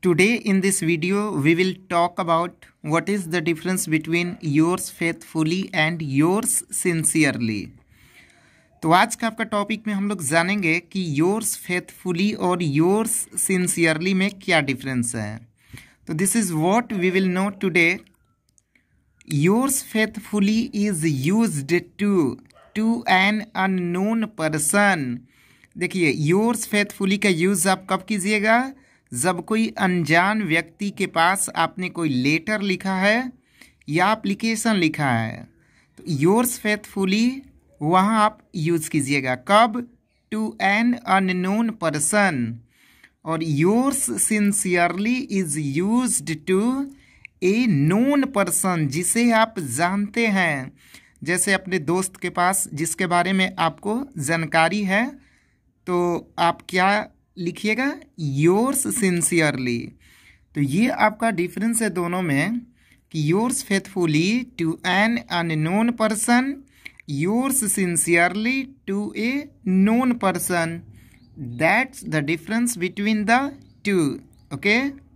Today in this video we will talk about what is the difference between yours faithfully and yours sincerely. तो आज का आपका topic में हम लोग जानेंगे कि योर्स फेथफुली और योर्स सिंसियरली में क्या डिफरेंस है तो this is what we will know today yours faithfully is use to to an unknown person देखिए योर्स फेथफुली का यूज़ आप कब कीजिएगा जब कोई अनजान व्यक्ति के पास आपने कोई लेटर लिखा है या एप्लीकेशन लिखा है तो योर्स फेथफुली वहाँ आप यूज़ कीजिएगा कब टू एन अननोन पर्सन और yours sincerely is use to a known person जिसे आप जानते हैं जैसे अपने दोस्त के पास जिसके बारे में आपको जानकारी है तो आप क्या लिखिएगा योर्स सिंसियरली तो ये आपका डिफरेंस है दोनों में कि yours faithfully to an known person yours sincerely to a known person that's the difference between the two okay